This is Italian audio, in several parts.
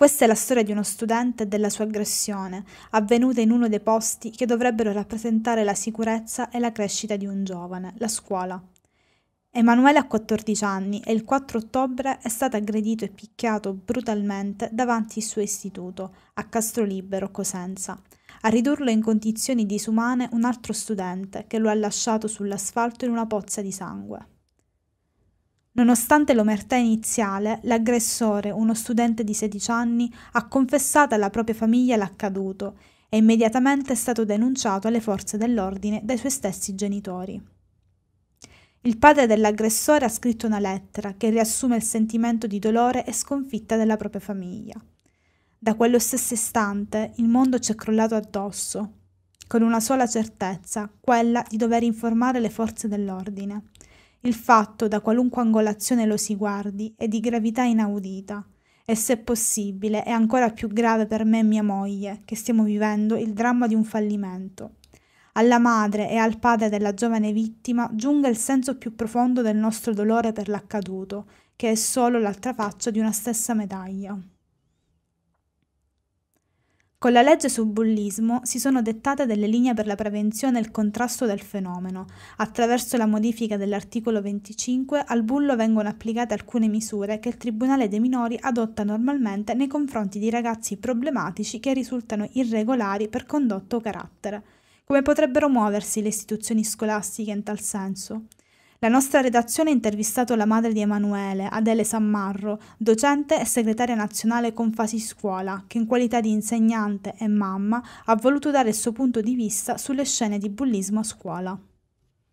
Questa è la storia di uno studente e della sua aggressione, avvenuta in uno dei posti che dovrebbero rappresentare la sicurezza e la crescita di un giovane, la scuola. Emanuele ha 14 anni e il 4 ottobre è stato aggredito e picchiato brutalmente davanti al suo istituto, a Castrolibero, Cosenza. A ridurlo in condizioni disumane un altro studente che lo ha lasciato sull'asfalto in una pozza di sangue. Nonostante l'omertà iniziale, l'aggressore, uno studente di 16 anni, ha confessato alla propria famiglia l'accaduto e immediatamente è stato denunciato alle forze dell'ordine dai suoi stessi genitori. Il padre dell'aggressore ha scritto una lettera che riassume il sentimento di dolore e sconfitta della propria famiglia. Da quello stesso istante il mondo ci è crollato addosso, con una sola certezza, quella di dover informare le forze dell'ordine. Il fatto, da qualunque angolazione lo si guardi, è di gravità inaudita e se possibile è ancora più grave per me e mia moglie, che stiamo vivendo il dramma di un fallimento. Alla madre e al padre della giovane vittima giunga il senso più profondo del nostro dolore per l'accaduto, che è solo l'altra faccia di una stessa medaglia. Con la legge sul bullismo si sono dettate delle linee per la prevenzione e il contrasto del fenomeno. Attraverso la modifica dell'articolo 25 al bullo vengono applicate alcune misure che il Tribunale dei minori adotta normalmente nei confronti di ragazzi problematici che risultano irregolari per condotto o carattere. Come potrebbero muoversi le istituzioni scolastiche in tal senso? La nostra redazione ha intervistato la madre di Emanuele, Adele Sammarro, docente e segretaria nazionale Confasi Scuola, che in qualità di insegnante e mamma ha voluto dare il suo punto di vista sulle scene di bullismo a scuola.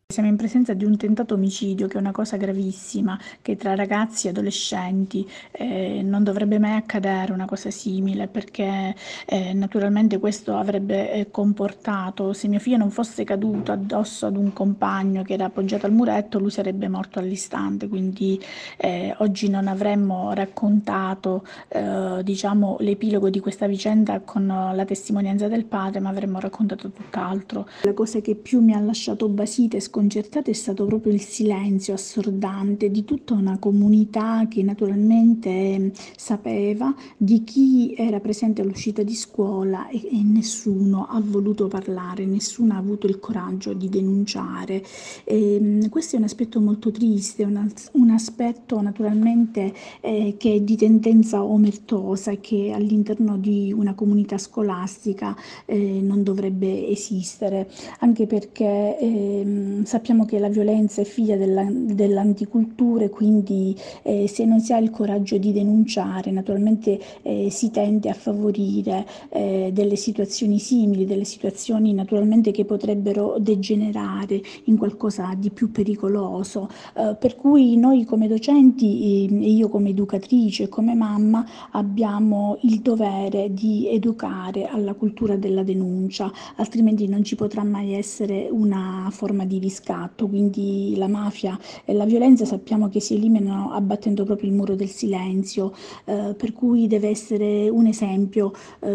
Siamo in presenza di un tentato omicidio, che è una cosa gravissima, che tra ragazzi e adolescenti eh, non dovrebbe mai accadere una cosa simile, perché eh, naturalmente questo avrebbe eh, comportato, se mio figlio non fosse caduto addosso ad un compagno che era appoggiato al muretto, lui sarebbe morto all'istante, quindi eh, oggi non avremmo raccontato eh, diciamo, l'epilogo di questa vicenda con la testimonianza del padre, ma avremmo raccontato tutt'altro. La cosa che più mi ha lasciato basita e sconvolta sconcertata è stato proprio il silenzio assordante di tutta una comunità che naturalmente ehm, sapeva di chi era presente all'uscita di scuola e, e nessuno ha voluto parlare, nessuno ha avuto il coraggio di denunciare. E, ehm, questo è un aspetto molto triste, un, un aspetto naturalmente eh, che è di tendenza omertosa e che all'interno di una comunità scolastica eh, non dovrebbe esistere, anche perché eh, sappiamo che la violenza è figlia della, dell'anticultura quindi eh, se non si ha il coraggio di denunciare naturalmente eh, si tende a favorire eh, delle situazioni simili, delle situazioni naturalmente che potrebbero degenerare in qualcosa di più pericoloso. Eh, per cui noi come docenti ehm, e io come educatrice come mamma abbiamo il dovere di educare alla cultura della denuncia, altrimenti non ci potrà mai essere una forma di risposta riscatto, quindi la mafia e la violenza sappiamo che si eliminano abbattendo proprio il muro del silenzio, eh, per cui deve essere un esempio eh,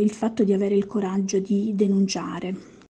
il fatto di avere il coraggio di denunciare.